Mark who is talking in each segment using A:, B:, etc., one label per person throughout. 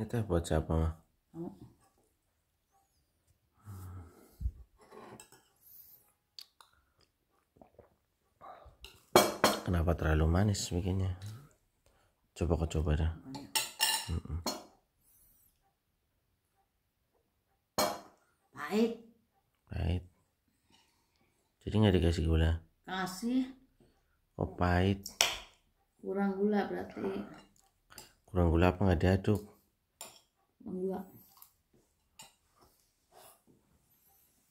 A: Itu buat siapa, Ma? Kenapa terlalu manis bikinnya? Coba kau coba dah. -mm. Pahit. Pahit. Jadi nggak dikasih gula? Kasih. Oh pahit. Kurang gula berarti. Kurang gula apa nggak diaduk? dua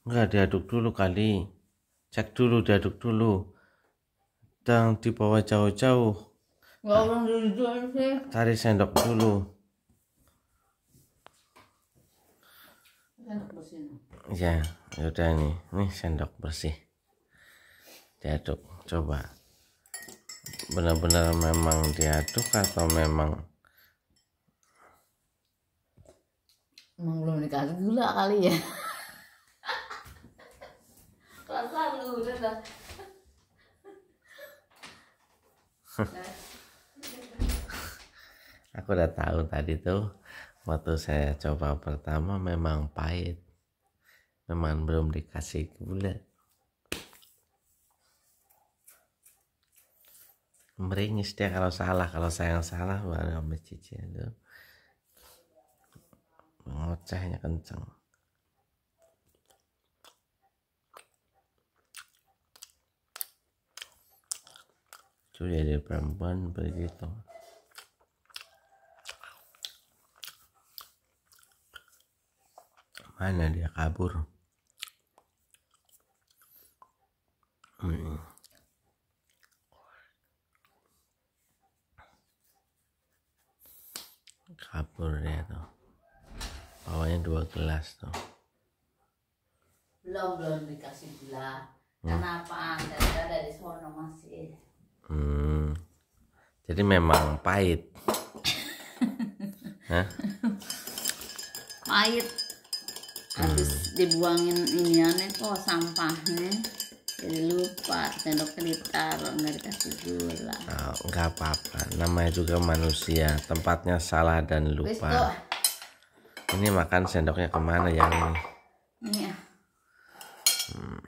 A: enggak diaduk dulu kali cek dulu diaduk dulu yang dibawa jauh-jauh Gak nah. orang dulu sih tarik sendok dulu iya, ya udah nih nih sendok bersih diaduk coba benar-benar memang diaduk atau memang emang belum nikah gula kali ya kelasan lu udah aku udah tahu tadi tuh waktu saya coba pertama memang pahit memang belum dikasih gula meringis dia kalau salah kalau saya yang salah baru ambil cici itu cahnya kenceng itu jadi perempuan begitu mana dia kabur hmm. kabur dia tuh bawahnya dua gelas tuh belum belum dikasih gula hmm. karena karena dari sono masih hmm. jadi memang pahit Hah? pahit habis hmm. dibuangin aneh kok sampahnya jadi lupa sendok ditaruh nggak dikasih gula oh, nggak apa-apa namanya juga manusia tempatnya salah dan lupa ini makan sendoknya kemana ya? ini ini ya hmm.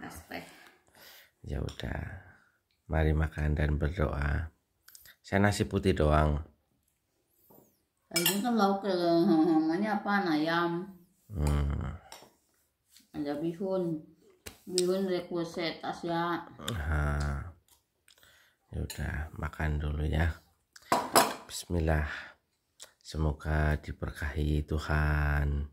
A: ya udah mari makan dan berdoa saya nasi putih doang ini kan lauk ya, Namanya apa ayam hmm. ada bihun bihun request ya ya udah makan dulu ya Bismillah Semoga diberkahi Tuhan.